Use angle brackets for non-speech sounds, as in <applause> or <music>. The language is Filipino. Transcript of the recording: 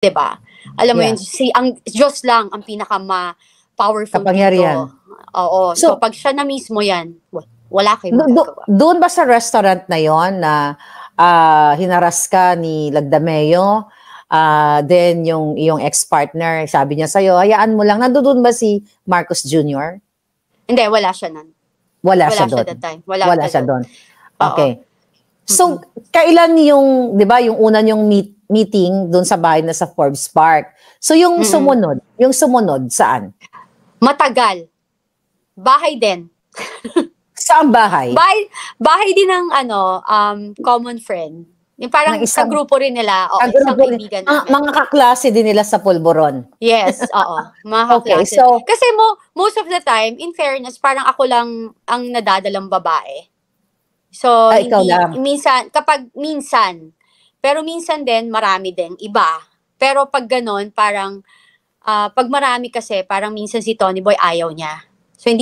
'di ba? Alam mo Yeah. yun, si ang Diyos lang ang pinaka ma powerful Kapangyarihan. dito. Oo. So, So- pag siya na mismo 'yan, wala kayo. Do- do- doon ba sa restaurant na yon na ah, hinaras ka ni Lagdameo, Uh, then yung yung ex-partner, sabi niya sa'yo, hayaan mo lang. Nandoon ba si Marcos Jr.? Hindi, wala siya nun. Wala, Wala, siya siya doon. that time. Wala, Wala siya doon. Oo. Okay. So, kailan yung, di ba, yung una yung meet meeting doon sa bahay na sa Forbes Park. So yung mm-hmm. sumunod, yung sumunod saan? Matagal. Bahay din. <laughs> saan bahay? Bahay, bahay din ng ano, um, common friend. Yung parang ng isang, kagrupo rin nila. O, isang kaibigan. Ah, mga kaklase din nila sa Pulboron. Yes, <laughs> oo. Mga Okay, so, Kasi mo, most of the time, in fairness, parang ako lang ang nadadalang babae. So, ah, ikaw hindi, lang. minsan, kapag minsan, pero minsan din, marami din, iba. Pero pag ganon, parang, ah, pag marami kasi, parang minsan si Tony Boy ayaw niya. So, hindi